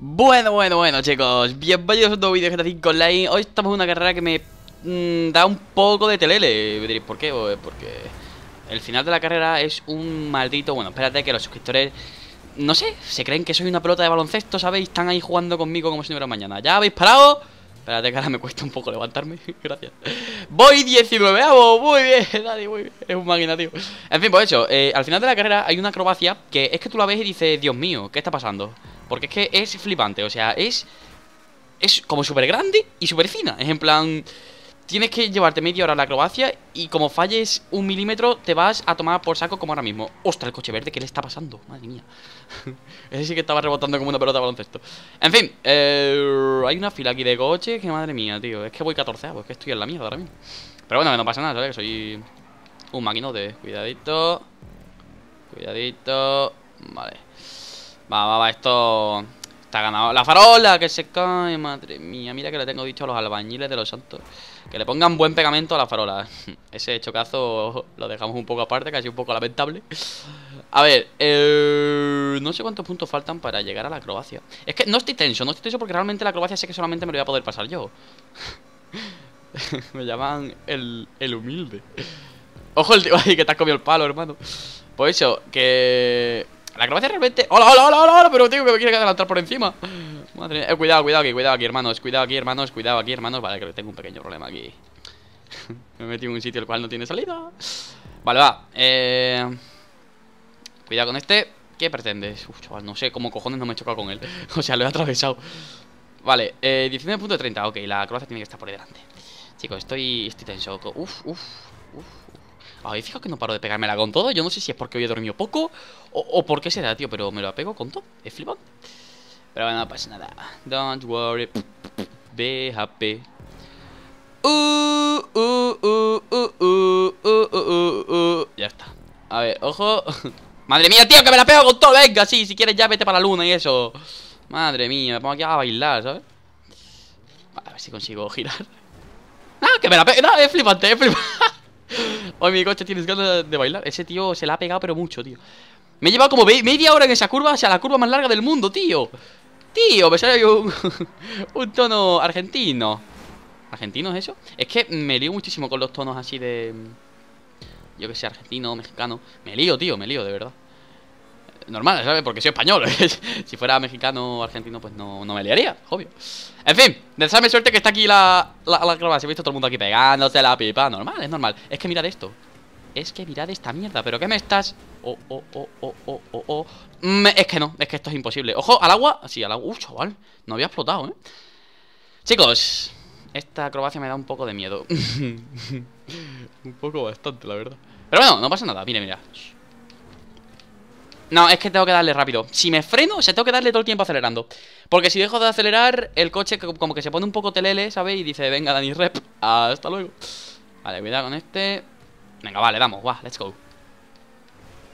Bueno, bueno, bueno chicos, bienvenidos a otro nuevo vídeo de GTA 5 Online Hoy estamos en una carrera que me mm, da un poco de telele Me diréis, ¿por qué? Pues porque el final de la carrera es un maldito... Bueno, espérate que los suscriptores, no sé, se creen que soy una pelota de baloncesto, ¿sabéis? Están ahí jugando conmigo como si no hubiera mañana ¿Ya habéis parado? Espérate que ahora me cuesta un poco levantarme, gracias Voy 19, ¡vamos! Muy bien, Nadie. muy es un máquina, tío En fin, pues eso, eh, al final de la carrera hay una acrobacia que es que tú la ves y dices, Dios mío, ¿qué está pasando? Porque es que es flipante, o sea, es... Es como súper grande y súper fina. Es en plan... Tienes que llevarte media hora a la acrobacia y como falles un milímetro te vas a tomar por saco como ahora mismo. ¡Ostras, el coche verde! ¿Qué le está pasando? Madre mía. Ese sí que estaba rebotando como una pelota de baloncesto. En fin, eh, hay una fila aquí de coches que madre mía, tío. Es que voy 14 Es que estoy en la mierda ahora mismo. Pero bueno, que no pasa nada, ¿sabes? Que soy un maquinote. Cuidadito. Cuidadito. Vale. Va, va, va, esto está ganado. La farola que se cae, madre mía. Mira que le tengo dicho a los albañiles de los santos. Que le pongan buen pegamento a la farola. Ese chocazo lo dejamos un poco aparte, casi un poco lamentable. A ver, eh, no sé cuántos puntos faltan para llegar a la Croacia Es que no estoy tenso, no estoy tenso porque realmente la Croacia sé que solamente me lo voy a poder pasar yo. me llaman el, el humilde. Ojo el tío, ay, que te has comido el palo, hermano. Por pues eso, que la croacia realmente... ¡Hola, hola, hola, hola! Pero tengo que me adelantar por encima Madre eh, cuidado, cuidado aquí, cuidado aquí, hermanos Cuidado aquí, hermanos, cuidado aquí, hermanos Vale, creo que tengo un pequeño problema aquí Me he metido en un sitio el cual no tiene salida Vale, va eh... Cuidado con este ¿Qué pretendes? Uf, chaval, no sé cómo cojones no me he chocado con él O sea, lo he atravesado Vale, eh, 19.30, ok La croacia tiene que estar por delante Chicos, estoy, estoy tenso Uf, uf, uf Ay, fijaos que no paro de pegármela con todo. Yo no sé si es porque hoy he dormido poco o, porque por qué será, tío. Pero me lo apego con todo. Es flipante. Pero bueno, no pasa nada. Don't worry. Be happy. Uh, uh, uh, uh, ya está. A ver, ojo. Madre mía, tío, que me la pego con todo. Venga, sí, si quieres ya vete para la luna y eso. Madre mía, me pongo aquí a bailar, ¿sabes? A ver si consigo girar. Ah, que me la pego. No, es flipante, es flipante. Oye, mi coche, ¿tienes ganas de bailar? Ese tío se la ha pegado, pero mucho, tío. Me he llevado como media hora en esa curva, o sea, la curva más larga del mundo, tío. Tío, me sale un, un tono argentino. ¿Argentino es eso? Es que me lío muchísimo con los tonos así de... Yo que sé, argentino, mexicano. Me lío, tío, me lío, de verdad normal, ¿sabes? Porque soy español. si fuera mexicano o argentino, pues no, no me liaría, obvio. En fin, sabe suerte que está aquí la, la, He visto todo el mundo aquí pegándose la pipa. Normal, es normal. Es que mirad esto. Es que mirad esta mierda. ¿Pero qué me estás...? Oh, oh, oh, oh, oh, oh, oh. Mm, es que no, es que esto es imposible. Ojo, al agua. Ah, sí, al agua. Uy, chaval. No había explotado, ¿eh? Chicos, esta acrobacia me da un poco de miedo. un poco bastante, la verdad. Pero bueno, no pasa nada. mira. mira. No, es que tengo que darle rápido. Si me freno, se sea, tengo que darle todo el tiempo acelerando. Porque si dejo de acelerar, el coche como que se pone un poco telele, ¿sabes? Y dice, venga, Dani Rep, hasta luego. Vale, cuidado con este. Venga, vale, damos, va, let's go.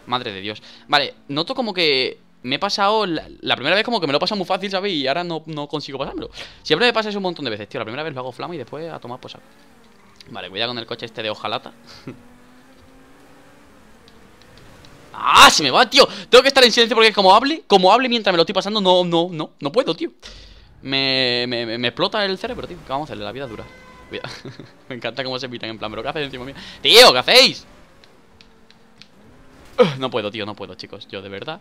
Madre de Dios. Vale, noto como que me he pasado. La, primera vez como que me lo he pasado muy fácil, ¿sabes? Y ahora no, no consigo pasármelo. Siempre me pasa eso un montón de veces, tío. La primera vez lo hago flama y después a tomar posa. Vale, cuidado con el coche este de hojalata. ¡Ah! Se me va, tío. Tengo que estar en silencio porque como hable, como hable mientras me lo estoy pasando, no, no, no, no puedo, tío. Me, explota el cerebro, tío. vamos a hacerle? La vida dura. me encanta cómo se miran en plan, pero ¿qué hacéis encima mío? ¡Tío! ¿Qué hacéis? No puedo, tío, no puedo, chicos. Yo de verdad,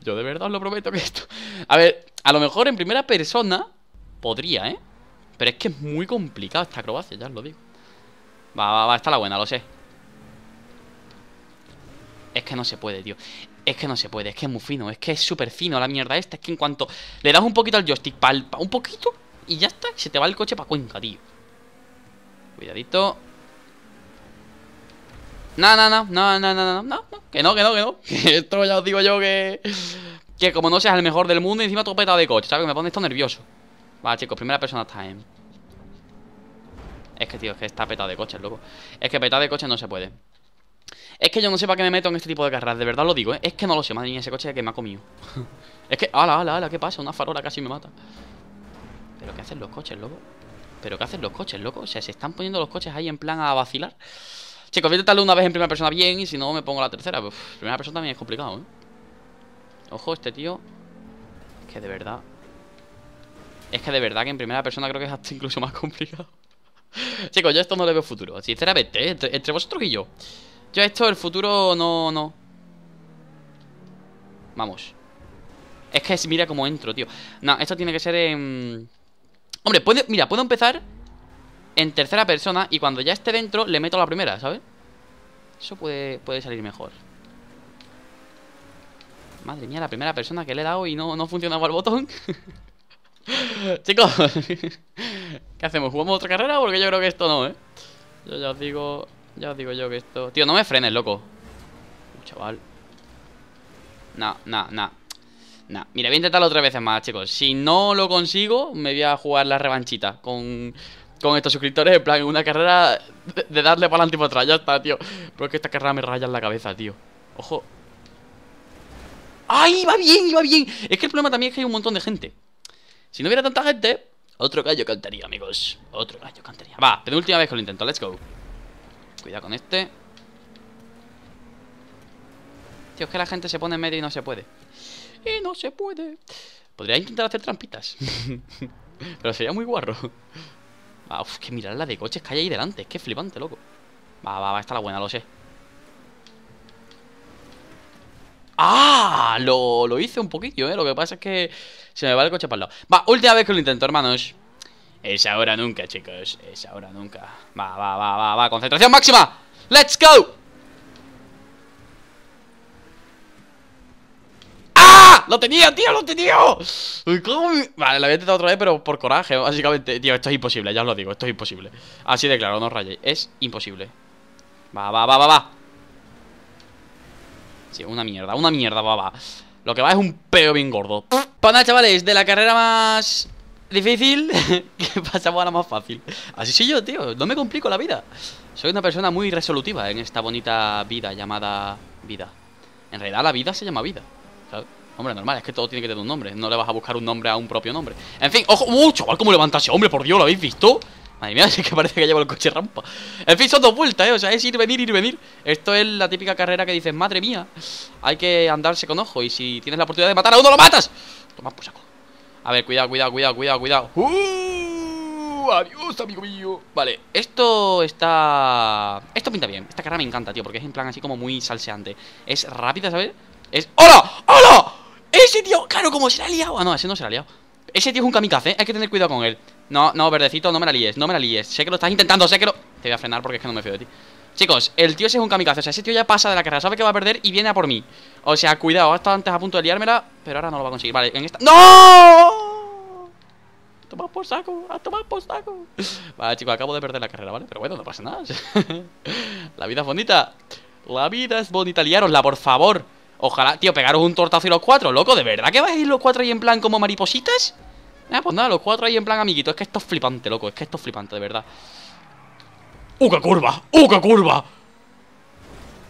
yo de verdad os lo prometo que esto. A ver, a lo mejor en primera persona podría, ¿eh? Pero es que es muy complicado esta acrobacia, ya os lo digo. Va, va, va, está la buena, lo sé es que no se puede, tío. Es que no se puede, es que es muy fino, es que es súper fino la mierda esta. Es que en cuanto le das un poquito al joystick, palpa un poquito, y ya está, se te va el coche para Cuenca, tío. Cuidadito. No, no, no, no, no, no, no, no, que no, que no, que no. Esto ya os digo yo que. Que como no seas el mejor del mundo, encima petado de coche, ¿sabes? me pone esto nervioso. Vale, chicos, primera persona está en. Es que, tío, es que está petado de coches, loco. Es que petado de coche no se puede. Es que yo no sé para qué me meto en este tipo de carreras, de verdad lo digo, ¿eh? Es que no lo sé, madre mía, ese coche que me ha comido. es que, ala, ala, ala, ¿qué pasa? Una farola casi me mata. ¿Pero qué hacen los coches, loco? ¿Pero qué hacen los coches, loco? O sea, se están poniendo los coches ahí en plan a vacilar. Chicos, voy a intentarlo una vez en primera persona bien y si no me pongo la tercera. primera persona también es complicado, ¿eh? Ojo, este tío... Es que de verdad... Es que de verdad que en primera persona creo que es hasta incluso más complicado. Chicos, yo esto no le veo futuro. Sinceramente, ¿eh? entre, entre vosotros y yo. Yo esto, el futuro, no, no. Vamos. Es que mira cómo entro, tío. No, esto tiene que ser en... Hombre, puede, mira, puedo empezar en tercera persona y cuando ya esté dentro le meto la primera, ¿sabes? Eso puede, puede salir mejor. Madre mía, la primera persona que le he dado y no, no funcionaba el botón. Chicos, ¿qué hacemos? ¿Jugamos otra carrera? Porque yo creo que esto no, ¿eh? Yo ya os digo, ya os digo yo que esto... Tío, no me frenes, loco uh, Chaval Nah, nah, nah Nah, mira, voy a intentarlo tres veces más, chicos Si no lo consigo, me voy a jugar la revanchita Con, con estos suscriptores En plan, una carrera de, darle para adelante y para atrás Ya está, tío Porque esta carrera me raya en la cabeza, tío Ojo ¡Ay, va bien, iba bien! Es que el problema también es que hay un montón de gente Si no hubiera tanta gente, otro gallo cantaría, amigos Otro gallo cantaría Va, última vez que lo intento, let's go Cuidado con este Tío, es que la gente se pone en medio y no se puede Y no se puede Podría intentar hacer trampitas Pero sería muy guarro ah, Uf, que mirar la de coches que hay ahí delante Es que flipante, loco Va, va, va, está la buena, lo sé ¡Ah! Lo, lo hice un poquillo, ¿eh? Lo que pasa es que se me va el coche para el lado Va, última vez que lo intento, hermanos es ahora nunca, chicos. Es ahora nunca. Va, va, va, va, va. Concentración máxima. ¡Let's go! ¡Ah! ¡Lo tenía, tío! ¡Lo tenía! Vale, lo había intentado otra vez, pero por coraje, básicamente. Tío, esto es imposible, ya os lo digo. Esto es imposible. Así de claro, no os rayéis. Es imposible. Va, va, va, va, va. Sí, una mierda, una mierda, va, va. Lo que va es un peo bien gordo. Pana pues chavales, de la carrera más difícil, que pasamos a la más fácil. Así soy yo, tío. No me complico la vida. Soy una persona muy resolutiva en esta bonita vida llamada vida. En realidad la vida se llama vida. Hombre, normal, es que todo tiene que tener un nombre. No le vas a buscar un nombre a un propio nombre. En fin, ojo, uh, chaval, como levantarse hombre, por Dios, ¿lo habéis visto? Madre mía, es que parece que llevo el coche rampa. En fin, son dos vueltas, ¿eh? O sea, es ir, venir, ir, venir. Esto es la típica carrera que dices, madre mía, hay que andarse con ojo. Y si tienes la oportunidad de matar a uno, lo matas. Toma, pues saco. A ver, cuidado, cuidado, cuidado, cuidado, cuidado ¡Uh! ¡Adiós, amigo mío! Vale, esto está... Esto pinta bien Esta cara me encanta, tío Porque es en plan así como muy salseante Es rápida, ¿sabes? Es... ¡Hola! ¡Hola! Ese tío, claro, como se la ha liado Ah, no, ese no se ha liado Ese tío es un kamikaze, hay que tener cuidado con él No, no, verdecito, no me la líes, no me la líes Sé que lo estás intentando, sé que lo... Te voy a frenar porque es que no me fío de ti Chicos, el tío es un kamikaze, o sea, ese tío ya pasa de la carrera, sabe que va a perder y viene a por mí O sea, cuidado, ha estado antes a punto de liármela, pero ahora no lo va a conseguir Vale, en esta... ¡No! Toma por saco, Ha tomado por saco Vale, chicos, acabo de perder la carrera, ¿vale? Pero bueno, no pasa nada La vida es bonita La vida es bonita, liarosla, por favor Ojalá, tío, pegaros un tortazo y los cuatro, loco, ¿de verdad que vais a ir los cuatro ahí en plan como maripositas? Ah, pues nada, los cuatro ahí en plan amiguitos, es que esto es flipante, loco, es que esto es flipante, de verdad ¡Uh, curva! ¡Uh, qué curva!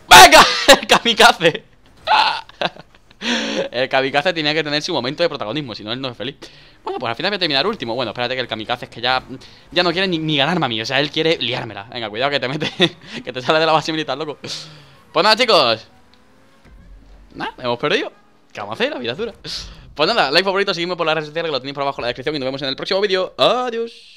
¡Venga! ¡El kamikaze! el kamikaze tenía que tener su momento de protagonismo, si no, él no es feliz. Bueno, pues al final voy a terminar último. Bueno, espérate que el kamikaze es que ya, ya no quiere ni, ganarme a mí. O sea, él quiere liármela. Venga, cuidado que te mete, que te sale de la base militar, loco. Pues nada, chicos. Nada, hemos perdido. ¿Qué vamos a hacer? La vida dura. Pues nada, like favorito, seguidme por las redes sociales que lo tenéis por abajo en la descripción y nos vemos en el próximo vídeo. Adiós.